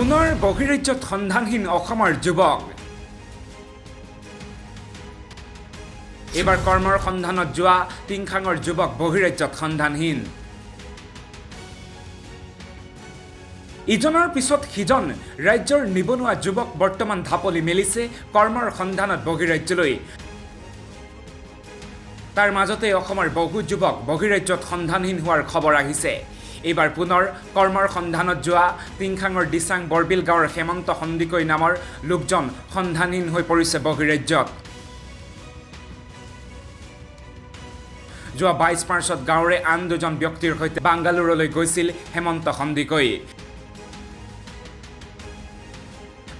সোণৰ বহিৰাজ্যত সন্ধানহীন অসমৰ যুৱক এইবাৰ কৰ্মৰ সন্ধানত যোৱা টিংখাঙৰ যুৱক বহিৰাজ্যত সন্ধানহীন ইজনৰ পিছত সিজন ৰাজ্যৰ নিবনুৱা যুৱক বৰ্তমান ঢাপলি মেলিছে কৰ্মৰ সন্ধানত বহিৰাজ্যলৈ তাৰ মাজতে অসমৰ বহু যুৱক বহিৰাজ্যত সন্ধানহীন হোৱাৰ খবৰ আহিছে এইবাৰ পুনৰ কৰ্মৰ সন্ধানত যোৱা টিংখাঙৰ দিচাং বৰবিল গাঁৱৰ হেমন্ত সন্দিকৈ নামৰ লোকজন সন্ধানহীন হৈ পৰিছে বহিৰাজ্যত যোৱা বাইছ মাৰ্চত গাঁৱৰে আন দুজন ব্যক্তিৰ সৈতে বাংগালুৰুলৈ গৈছিল হেমন্ত সন্দিকৈ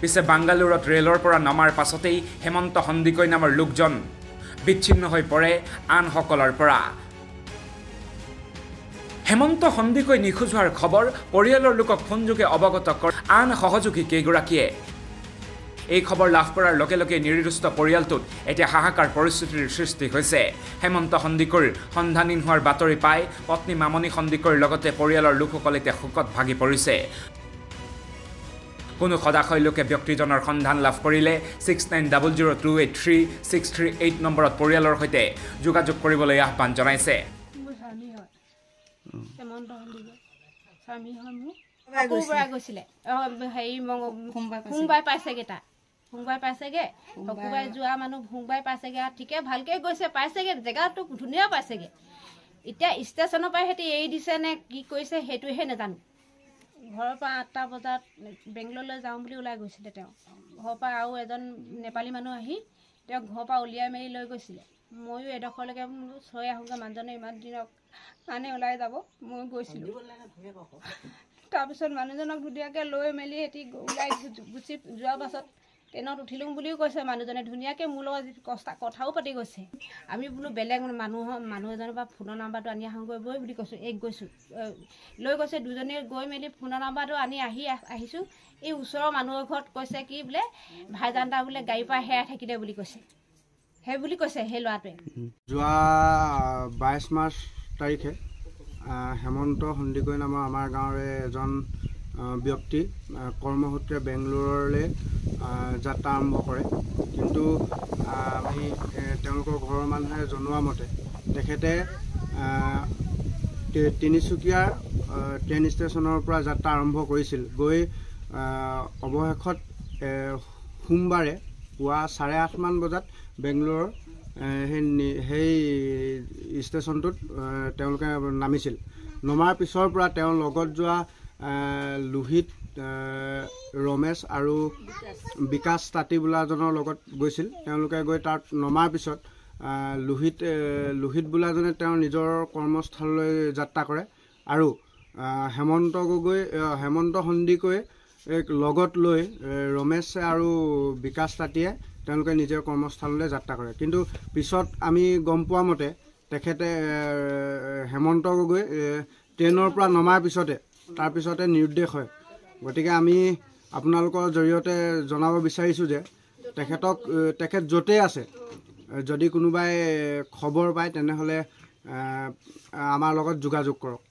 পিছে বাংগালোৰত ৰেলৰ পৰা নমাৰ পাছতেই হেমন্ত সন্দিকৈ নামৰ লোকজন বিচ্ছিন্ন হৈ পৰে আনসকলৰ পৰা হেমন্ত সন্দিকৈ নিখোজ হোৱাৰ খবৰ পৰিয়ালৰ লোকক ফোনযোগে অৱগত কৰ আন সহযোগী কেইগৰাকীয়ে এই খবৰ লাভ কৰাৰ লগে লগে নিৰ্দিষ্ট পৰিয়ালটোত এতিয়া হাহাকাৰ পৰিস্থিতিৰ সৃষ্টি হৈছে হেমন্ত সন্দিকৈৰ সন্ধানহীন হোৱাৰ বাতৰি পাই পত্নী মামনি সন্দিকৈৰ লগতে পৰিয়ালৰ লোকসকল এতিয়া শোকত ভাগি পৰিছে কোনো সদাশয় লোকে ব্যক্তিজনৰ সন্ধান লাভ কৰিলে six nine double zero' two eight three six three eight নম্বৰত পৰিয়ালৰ সৈতে যোগাযোগ কৰিবলৈ আহ্বান জনাইছে জেগাটো ধুনীয়া পাইছেগে এতিয়া ষ্টেচনৰ পৰা সিহঁতি এৰি দিছে নে কি কৰিছে সেইটোহে নাজানো ঘৰৰ পৰা আঠটা বজাত বেংগলৰলৈ যাওঁ বুলি ওলাই গৈছিলে তেওঁ ঘৰৰ পৰা আৰু এজন নেপালী মানুহ আহি তেওঁক ঘৰৰ পৰা উলিয়াই মেলি লৈ গৈছিলে ময়ো এডোখৰলৈকে বোলো চৈ আহোঁগৈ মানুহজনে ইমান দিনক মানে ওলাই যাব মই গৈছিলোঁ তাৰপিছত মানুহজনক ধুনীয়াকৈ লৈ মেলি সিহঁতি ওলাই গুচি যোৱাৰ পাছত ট্ৰেইনত উঠিলোঁ বুলিও কৈছে মানুহজনে ধুনীয়াকৈ মোৰ লগত কষ্ট কথাও পাতি গৈছে আমি বোলো বেলেগ মানুহ মানুহ এজনৰ পৰা ফোনৰ নাম্বাৰটো আনি আহোঁগৈ বৈ বুলি কৈছোঁ এই গৈছোঁ লৈ গৈছে দুজনীয়ে গৈ মেলি ফোনৰ নাম্বাৰটো আনি আহি আহিছোঁ এই ওচৰৰ মানুহৰ ঘৰত কৈছে কি বোলে ভাইজান এটা বোলে গাড়ীৰ পৰা হেৰাই থাকিলে বুলি কৈছে সেই বুলি কৈছে সেই ল'ৰাটোৱে যোৱা বাইছ মাৰ্চ তাৰিখে হেমন্ত সন্দিকৈ নামৰ আমাৰ গাঁৱৰে এজন ব্যক্তি কৰ্মসূত্ৰে বেংগলোৰলৈ যাত্ৰা আৰম্ভ কৰে কিন্তু আমি তেওঁলোকৰ ঘৰৰ মানুহে জনোৱা মতে তেখেতে তিনিচুকীয়া ট্ৰেইন ষ্টেচনৰ পৰা যাত্ৰা আৰম্ভ কৰিছিল গৈ অৱশেষত সোমবাৰে পুৱা চাৰে আঠমান বজাত বেংগলোৰৰ সেই সেই ষ্টেচনটোত তেওঁলোকে নামিছিল নমাৰ পিছৰ পৰা তেওঁ লগত যোৱা লোহিত ৰমেশ আৰু বিকাশ তাঁতি বোলাজনৰ লগত গৈছিল তেওঁলোকে গৈ তাত নমাৰ পিছত লোহিত লোহিত বোলাজনে তেওঁৰ নিজৰ কৰ্মস্থললৈ যাত্ৰা কৰে আৰু হেমন্ত গগৈ হেমন্ত সন্দিকৈ লগত লৈ ৰমেশ আৰু বিকাশ তাঁতীয়ে তেওঁলোকে নিজৰ কৰ্মস্থানলৈ যাত্ৰা কৰে কিন্তু পিছত আমি গম পোৱা মতে তেখেতে হেমন্ত গগৈ ট্ৰেইনৰ পৰা নমাৰ পিছতে তাৰপিছতে নিৰুদ্দেশ হয় গতিকে আমি আপোনালোকৰ জৰিয়তে জনাব বিচাৰিছোঁ যে তেখেতক তেখেত য'তে আছে যদি কোনোবাই খবৰ পায় তেনেহ'লে আমাৰ লগত যোগাযোগ কৰক